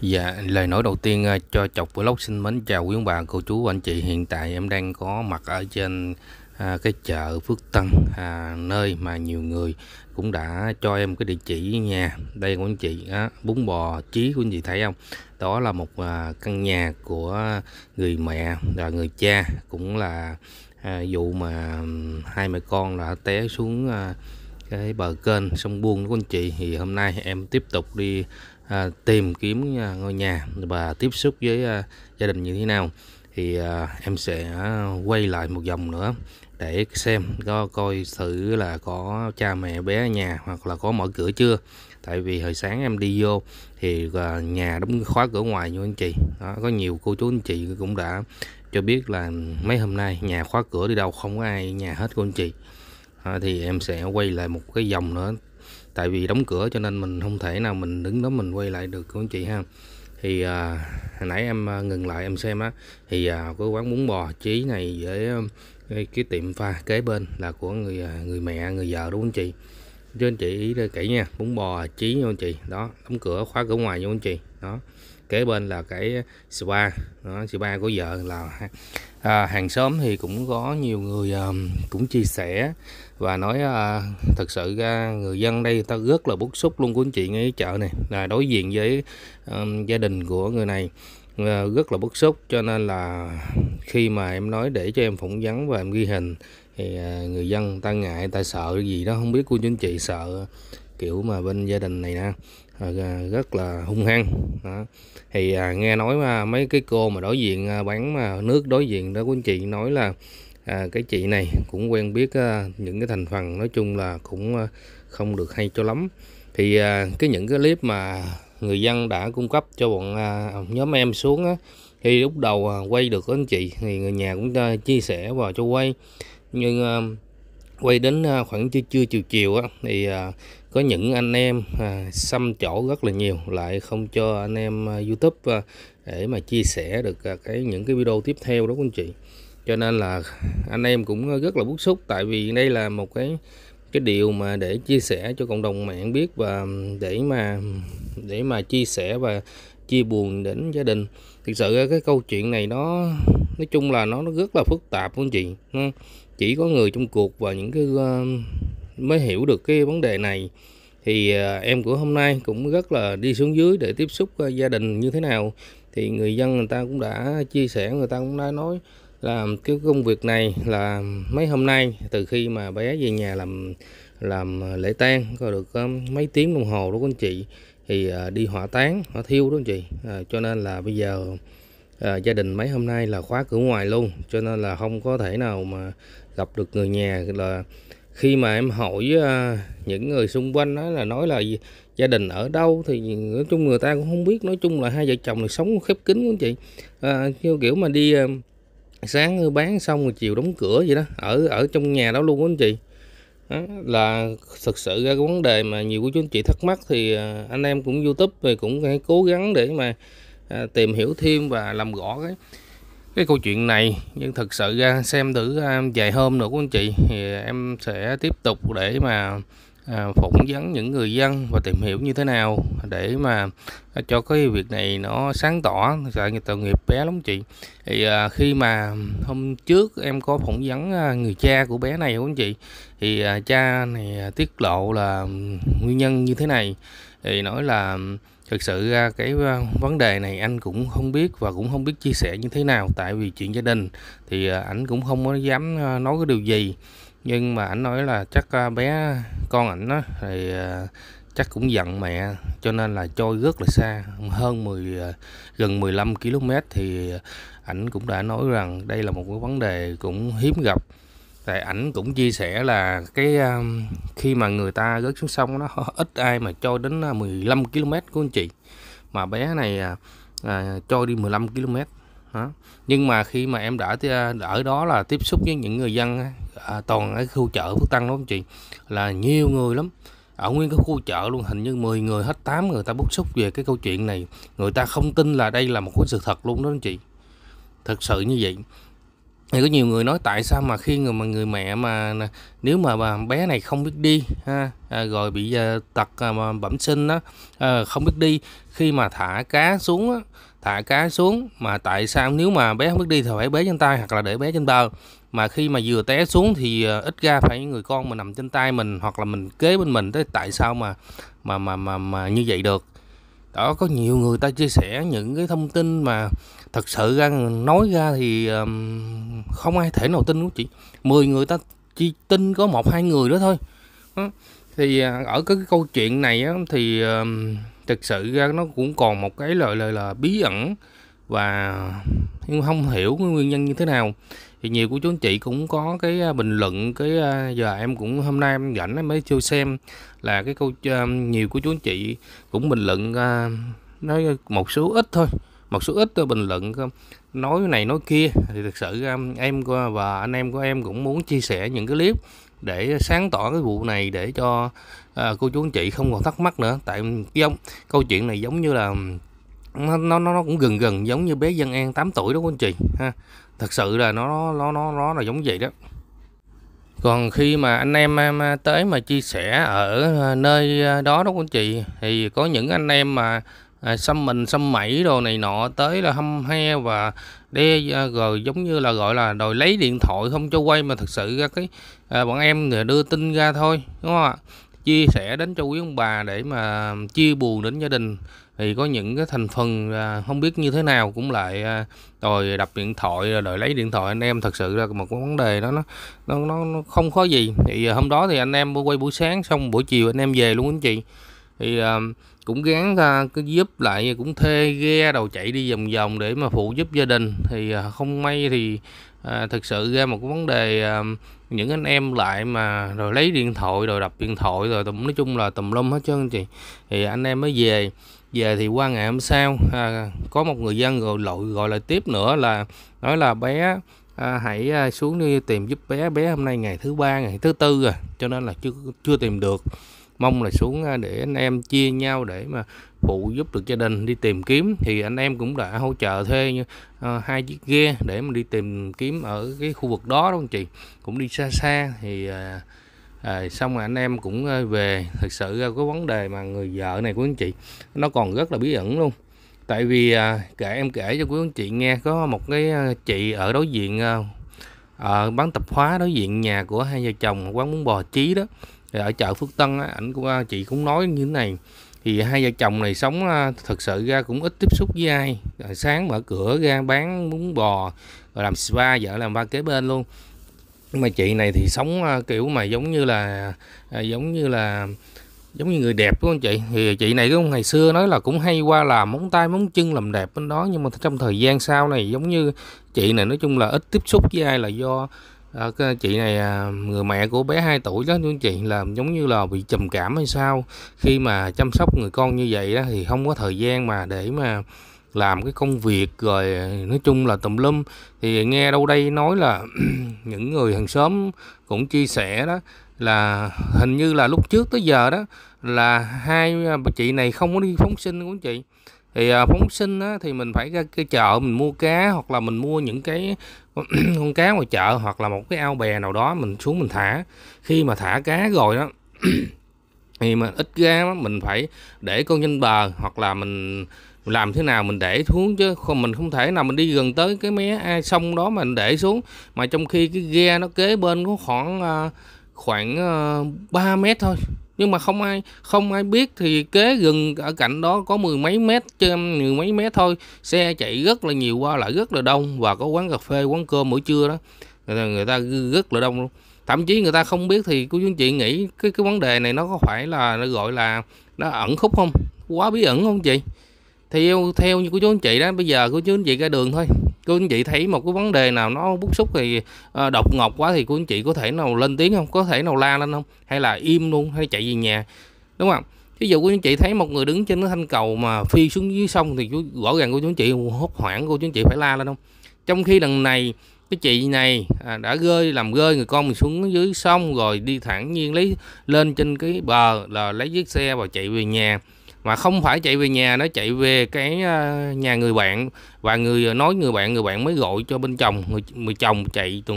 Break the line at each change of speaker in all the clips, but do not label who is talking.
Dạ, lời nói đầu tiên ờ, cho chọc vlog xin mến chào quý ông bà, cô chú, anh chị. Hiện tại em đang có mặt ở trên à, cái chợ Phước Tân, à, nơi mà nhiều người cũng đã cho em cái địa chỉ nhà. Đây của anh chị, á, bún bò chí của anh chị thấy không? Đó là một à, căn nhà của người mẹ và người cha, cũng là à, vụ mà hai mẹ con đã té xuống... À, cái bờ kênh sông buông của anh chị thì hôm nay em tiếp tục đi à, tìm kiếm à, ngôi nhà và tiếp xúc với à, gia đình như thế nào thì à, em sẽ quay lại một vòng nữa để xem có coi thử là có cha mẹ bé ở nhà hoặc là có mở cửa chưa tại vì hồi sáng em đi vô thì à, nhà đóng khóa cửa ngoài như anh chị đó, có nhiều cô chú anh chị cũng đã cho biết là mấy hôm nay nhà khóa cửa đi đâu không có ai nhà hết cô anh chị À, thì em sẽ quay lại một cái dòng nữa tại vì đóng cửa cho nên mình không thể nào mình đứng đó mình quay lại được các anh chị ha thì à, hồi nãy em à, ngừng lại em xem á thì à, cái quán bún bò chí này với à, cái, cái tiệm pha kế bên là của người người mẹ người vợ đúng không chị cho anh chị ý kỹ nha bún bò chí nha anh chị đó đóng cửa khóa cửa ngoài nha anh chị đó kế bên là cái spa đó, spa của vợ là à, hàng xóm thì cũng có nhiều người à, cũng chia sẻ và nói à, thật sự ra người dân đây ta rất là bức xúc luôn của anh chị ngay chợ này là đối diện với à, gia đình của người này à, rất là bức xúc cho nên là khi mà em nói để cho em phỏng vấn và em ghi hình thì à, người dân ta ngại ta sợ gì đó không biết của anh chị sợ kiểu mà bên gia đình này nè Ờ, rất là hung hăng đó. thì à, nghe nói mà mấy cái cô mà đối diện à, bán mà nước đối diện đó của anh chị nói là à, cái chị này cũng quen biết à, những cái thành phần nói chung là cũng à, không được hay cho lắm thì à, cái những cái clip mà người dân đã cung cấp cho bọn à, nhóm em xuống á, thì lúc đầu à, quay được anh chị thì người nhà cũng à, chia sẻ vào cho quay nhưng à, quay đến à, khoảng chưa trưa chiều chiều á thì à, có những anh em à, xăm chỗ rất là nhiều lại không cho anh em à, YouTube à, để mà chia sẻ được à, cái những cái video tiếp theo đó anh chị cho nên là anh em cũng rất là bức xúc tại vì đây là một cái cái điều mà để chia sẻ cho cộng đồng mạng biết và để mà để mà chia sẻ và chia buồn đến gia đình thực sự cái câu chuyện này nó nói chung là nó, nó rất là phức tạp của anh chị chỉ có người trong cuộc và những cái mới hiểu được cái vấn đề này thì à, em của hôm nay cũng rất là đi xuống dưới để tiếp xúc à, gia đình như thế nào thì người dân người ta cũng đã chia sẻ người ta cũng đã nói là cái công việc này là mấy hôm nay từ khi mà bé về nhà làm làm lễ tang có được à, mấy tiếng đồng hồ đó anh chị thì đi hỏa táng hỏa thiêu đó anh chị à, cho nên là bây giờ à, gia đình mấy hôm nay là khóa cửa ngoài luôn cho nên là không có thể nào mà gặp được người nhà là khi mà em hỏi à, những người xung quanh đó là nói là gia đình ở đâu thì nói chung người ta cũng không biết nói chung là hai vợ chồng này sống khép kín của chị à, theo kiểu mà đi à, sáng bán xong rồi chiều đóng cửa vậy đó ở ở trong nhà đó luôn đó anh chị đó, là thực sự ra cái vấn đề mà nhiều của chú chị thắc mắc thì à, anh em cũng youtube thì cũng hãy cố gắng để mà tìm hiểu thêm và làm rõ cái cái câu chuyện này nhưng thực sự ra xem thử à, vài hôm nữa của anh chị thì em sẽ tiếp tục để mà à, phỏng vấn những người dân và tìm hiểu như thế nào để mà à, cho cái việc này nó sáng tỏ tại người tội nghiệp bé lắm chị thì khi mà hôm trước em có phỏng vấn người cha của bé này của anh chị thì cha này tiết lộ là nguyên nhân như thế này thì nói là thực sự ra cái ờ, vấn đề này anh cũng không biết và cũng không biết chia sẻ như thế nào tại vì chuyện gia đình thì ờ, ảnh cũng không có dám ờ, nói cái điều gì nhưng mà ảnh nói là chắc bé con ảnh đó thì chắc cũng giận mẹ cho nên là trôi rất là xa hơn 10 gần 15 km thì ảnh cũng đã nói rằng đây là một cái vấn đề cũng hiếm gặp tại ảnh cũng chia sẻ là cái um, khi mà người ta rớt xuống sông nó ít ai mà cho đến 15 à, km của anh chị mà bé này à, à cho đi 15 km đó. nhưng mà khi mà em đã à, ở đó là tiếp xúc với những người dân à, toàn ở khu chợ Phước Tân đó anh chị là nhiều người lắm ở nguyên cái khu chợ luôn hình như 10 người hết 8 người ta bức xúc về cái câu chuyện này người ta không tin là đây là một cái sự thật luôn đó anh chị thật sự như vậy thì có nhiều người nói tại sao mà khi người mà người mẹ mà nếu mà bé này không biết đi ha à, rồi bị à, tật à, mà bẩm sinh đó à, không biết đi khi mà thả cá xuống á, thả cá xuống mà tại sao nếu mà bé không biết đi thì phải bế trên tay hoặc là để bé trên bờ mà khi mà vừa té xuống thì à, ít ra phải người con mình nằm trên tay mình hoặc là mình kế bên mình tới tại sao mà mà mà mà, mà như vậy được đó có nhiều người ta chia sẻ những cái thông tin mà thật sự ra nói ra thì um, không ai thể nào tin đúng chị 10 người ta chỉ tin có một hai người đó thôi thì à, ở cái câu chuyện này á, thì um, thực sự ra nó cũng còn một cái lời là, là, bí ẩn và không hiểu cái nguyên nhân như thế nào thì nhiều của chú anh chị cũng có cái à, bình luận cái à, giờ em cũng hôm nay em rảnh mới chưa xem là cái câu à, nhiều của chú anh chị cũng bình luận nói một số ít thôi một số ít bình luận nói này nói kia thì thực sự em và anh em của em cũng muốn chia sẻ những cái clip để sáng tỏ cái vụ này để cho cô chú anh chị không còn thắc mắc nữa tại giống câu chuyện này giống như là nó nó nó cũng gần gần giống như bé dân an 8 tuổi đó cô anh chị ha thật sự là nó nó nó nó là giống vậy đó còn khi mà anh em tới mà chia sẻ ở nơi đó đó quý anh chị thì có những anh em mà à, xăm mình xăm mẩy đồ này nọ tới là hâm he và đe rồi à, giống như là gọi là đòi lấy điện thoại không cho quay mà thật sự ra cái à, bọn em thì đưa tin ra thôi đúng không ạ chia sẻ đến cho quý ông bà để mà chia buồn đến gia đình thì có những cái thành phần không biết như thế nào cũng lại rồi à, đập điện thoại rồi lấy điện thoại anh em thật sự là một vấn đề đó nó nó nó không có gì thì à, hôm đó thì anh em quay buổi sáng xong buổi chiều anh em về luôn anh chị thì à, cũng gán cứ giúp lại cũng thuê ghe đầu chạy đi vòng vòng để mà phụ giúp gia đình thì không may thì à, thực sự ra một vấn đề à, những anh em lại mà rồi lấy điện thoại rồi đập điện thoại rồi nói chung là tùm lum hết trơn chị thì anh em mới về về thì qua ngày hôm sau à, có một người dân gọi lội gọi lại tiếp nữa là nói là bé à, hãy à, xuống đi tìm giúp bé bé hôm nay ngày thứ ba ngày thứ tư rồi cho nên là chưa chưa tìm được mong là xuống à, để anh em chia nhau để mà phụ giúp được gia đình đi tìm kiếm thì anh em cũng đã hỗ trợ thuê à, hai uh, chiếc ghe để mà đi tìm kiếm ở cái khu vực đó đó anh chị cũng đi xa xa thì uh, à, xong rồi anh em cũng về thực sự có vấn đề mà người vợ này của anh chị nó còn rất là bí ẩn luôn tại vì à, kể em kể cho quý anh chị nghe có một cái chị ở đối diện à, bán tập hóa đối diện nhà của hai vợ chồng quán bún bò chí đó thì ở chợ Phước Tân á, ảnh của chị cũng nói như thế này thì hai vợ chồng này sống thật sự ra cũng ít tiếp xúc với ai rồi sáng mở cửa ra bán bún bò rồi làm spa vợ làm ba kế bên luôn mà chị này thì sống à, kiểu mà giống như là à, giống như là giống như người đẹp đúng không chị thì chị này cũng ngày xưa nói là cũng hay qua làm móng tay móng chân làm đẹp bên đó nhưng mà trong thời gian sau này giống như chị này nói chung là ít tiếp xúc với ai là do à, chị này à, người mẹ của bé 2 tuổi đó đúng chị là giống như là bị trầm cảm hay sao khi mà chăm sóc người con như vậy đó thì không có thời gian mà để mà làm cái công việc rồi nói chung là tùm lum thì nghe đâu đây nói là những người hàng xóm cũng chia sẻ đó là hình như là lúc trước tới giờ đó là hai à, chị này không có đi phóng sinh của chị thì à, phóng sinh á, thì mình phải ra cái chợ mình mua cá hoặc là mình mua những cái con cá ngoài chợ hoặc là một cái ao bè nào đó mình xuống mình thả khi mà thả cá rồi đó thì mà ít ra mình phải để con trên bờ hoặc là mình làm thế nào mình để xuống chứ không mình không thể nào mình đi gần tới cái mé à, sông đó mà mình để xuống mà trong khi cái ghe nó kế bên có khoảng à, khoảng à, 3 mét thôi nhưng mà không ai không ai biết thì kế gần ở cạnh đó có mười mấy mét trên mười mấy mét thôi xe chạy rất là nhiều qua lại rất là đông và có quán cà phê quán cơm buổi trưa đó người ta, người ta rất là đông luôn thậm chí người ta không biết thì cô chú chị nghĩ cái cái vấn đề này nó có phải là nó gọi là nó ẩn khúc không quá bí ẩn không chị thì theo, theo như của chú anh chị đó bây giờ của chú anh chị ra đường thôi cô anh chị thấy một cái vấn đề nào nó bức xúc thì à, ờ, độc ngọt quá thì cô anh chị có thể nào lên tiếng không có thể nào la lên không hay là im luôn hay chạy về nhà đúng không ví dụ cô anh chị thấy một người đứng trên cái thanh cầu mà phi xuống dưới sông thì chú rõ ràng của chú anh chị hốt hoảng của chú anh chị phải la lên không trong khi lần này cái chị này à, đã rơi làm rơi người con mình xuống dưới sông rồi đi thẳng nhiên lấy lên trên cái bờ là lấy chiếc xe và chạy về nhà mà không phải chạy về nhà nó chạy về cái ờ, nhà người bạn và người ờ, nói người bạn người bạn mới gọi cho bên chồng người, người chồng chạy từ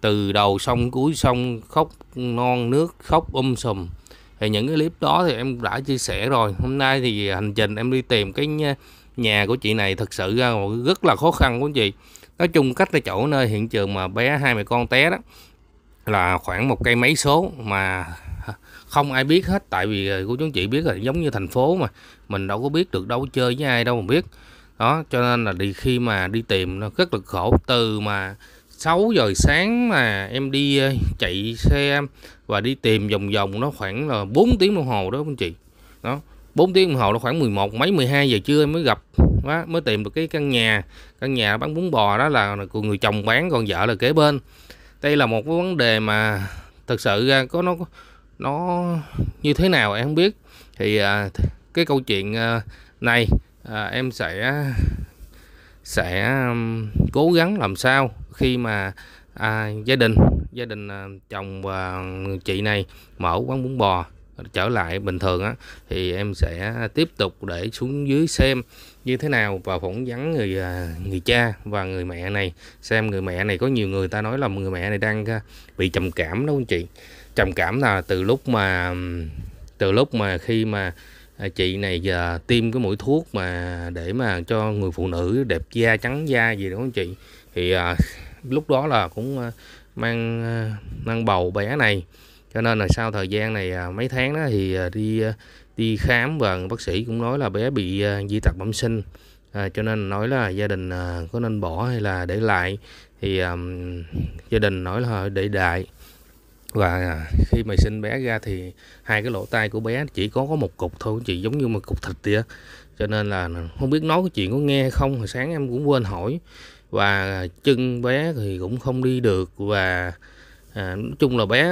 từ đầu sông cuối sông khóc non nước khóc um sùm thì những cái clip đó thì em đã chia sẻ rồi hôm nay thì hành trình em đi tìm cái nhà của chị này thật sự rất là khó khăn của chị nói chung cách là chỗ nơi hiện trường mà bé hai mẹ con té đó là khoảng một cây mấy số mà không ai biết hết tại vì ờ, cô chú anh chị biết là giống như thành phố mà mình đâu có biết được đâu chơi với ai đâu mà biết đó cho nên là đi khi mà đi tìm nó rất là khổ từ mà 6 giờ sáng mà em đi ờ, chạy xe và đi tìm vòng vòng nó khoảng là 4 tiếng đồng hồ đó anh chị đó 4 tiếng đồng hồ nó khoảng 11 mấy 12 giờ trưa em mới gặp đó, mới tìm được cái căn nhà căn nhà bán bún bò đó là của người chồng bán còn vợ là kế bên đây là một cái vấn đề mà thật sự ra có nó nó như thế nào em không biết thì à, cái câu chuyện à, này à, em sẽ sẽ um, cố gắng làm sao khi mà à, gia đình gia đình à, chồng và chị này mở quán bún bò trở lại bình thường á thì em sẽ tiếp tục để xuống dưới xem như thế nào và phỏng vấn người à, người cha và người mẹ này xem người mẹ này có nhiều người ta nói là người mẹ này đang à, bị trầm cảm đó anh chị trầm cảm là từ lúc mà từ lúc mà khi mà à, chị này giờ tiêm cái mũi thuốc mà để mà cho người phụ nữ đẹp da trắng da gì đó không chị thì à, lúc đó là cũng à, mang à, mang bầu bé này cho nên là sau thời gian này mấy tháng đó thì đi đi khám và bác sĩ cũng nói là bé bị di tật bẩm sinh à, cho nên nói là gia đình có nên bỏ hay là để lại thì um, gia đình nói là để đại và khi mà sinh bé ra thì hai cái lỗ tai của bé chỉ có có một cục thôi chị giống như một cục thịt vậy cho nên là không biết nói cái chuyện có nghe không hồi sáng em cũng quên hỏi và chân bé thì cũng không đi được và à, nói chung là bé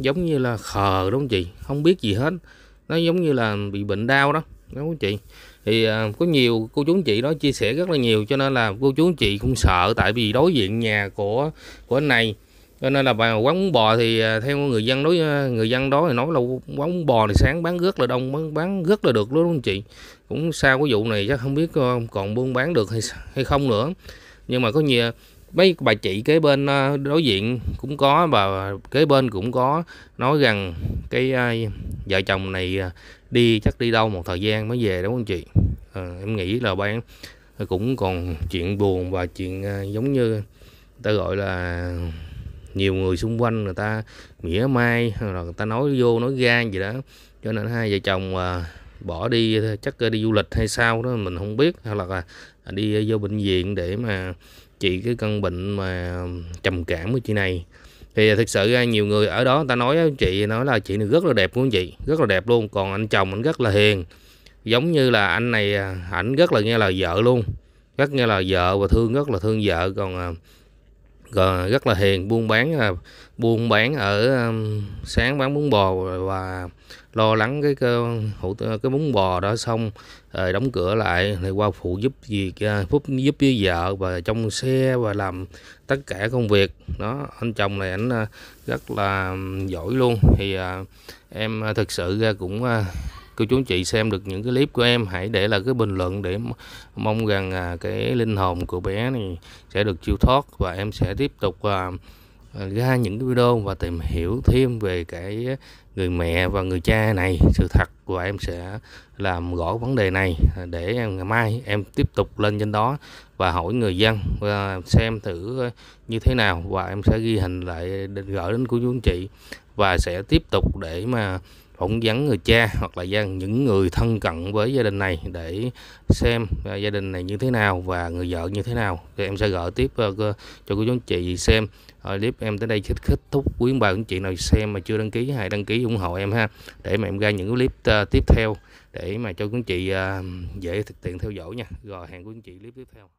giống như là khờ đúng không chị không biết gì hết nó giống như là bị bệnh đau đó đúng không chị thì à, có nhiều cô chú anh chị đó chia sẻ rất là nhiều cho nên là cô chú anh chị cũng sợ tại vì đối diện nhà của của anh này cho nên là bà quán bún bò thì à, theo người dân đối à, người dân đó thì nói là quán bún bò thì sáng bán rất là đông bán bán rất là được đó đúng không chị cũng sau cái vụ này chắc không biết ờ, còn buôn bán được hay hay không nữa nhưng mà có nhiều mấy bà chị kế bên à, đối diện cũng có và kế bên cũng có nói rằng cái vợ chồng này đi chắc đi đâu một thời gian mới về đúng không chị à, em nghĩ là bán cũng còn chuyện buồn và chuyện giống như ta gọi là nhiều người xung quanh người ta mỉa mai hoặc là người ta nói vô nói gan gì đó cho nên hai vợ chồng à, bỏ đi chắc đi du lịch hay sao đó mình không biết hoặc là à, đi vô bệnh viện để mà trị cái căn bệnh mà trầm cảm của chị này thì thực sự à, nhiều người ở đó người ta nói chị nói là chị này rất là đẹp của chị rất là đẹp luôn còn anh chồng anh rất là hiền giống như là anh này à, ảnh rất là nghe lời vợ luôn rất nghe lời vợ và thương rất là thương vợ còn à, rất là hiền buôn bán à, buôn bán ở sáng bán bún bò và lo lắng cái cái, cái bún bò đó xong rồi ờ, đóng cửa lại thì qua phụ giúp gì à, phúc giúp với vợ và trong xe và làm tất cả công việc đó anh chồng này anh à, rất là giỏi luôn thì em thực sự cũng cô chú anh chị xem được những cái clip của em hãy để lại cái bình luận để mong rằng à, cái linh hồn của bé này sẽ được siêu thoát và em sẽ tiếp tục à, à, ra những cái video và tìm hiểu thêm về cái người mẹ và người cha này sự thật và em sẽ làm rõ vấn đề này à, để ngày mai em tiếp tục lên trên đó và hỏi người dân và xem thử như thế nào và em sẽ ghi hình lại gửi đến cô chú anh chị và sẽ tiếp tục để mà phỏng vấn người cha hoặc là gia những người thân cận với gia đình này để xem à, gia đình này như thế nào và người vợ như thế nào thì em sẽ gửi tiếp ờ, cho cô chú anh chị xem clip ờ, em tới đây kết kết thúc quý bà anh chị nào xem mà chưa đăng ký hãy đăng ký ủng hộ em ha để mà em ra những clip ờ, tiếp theo để mà cho quý anh chị à, dễ thực tiện theo dõi nha rồi hẹn quý anh chị clip tiếp theo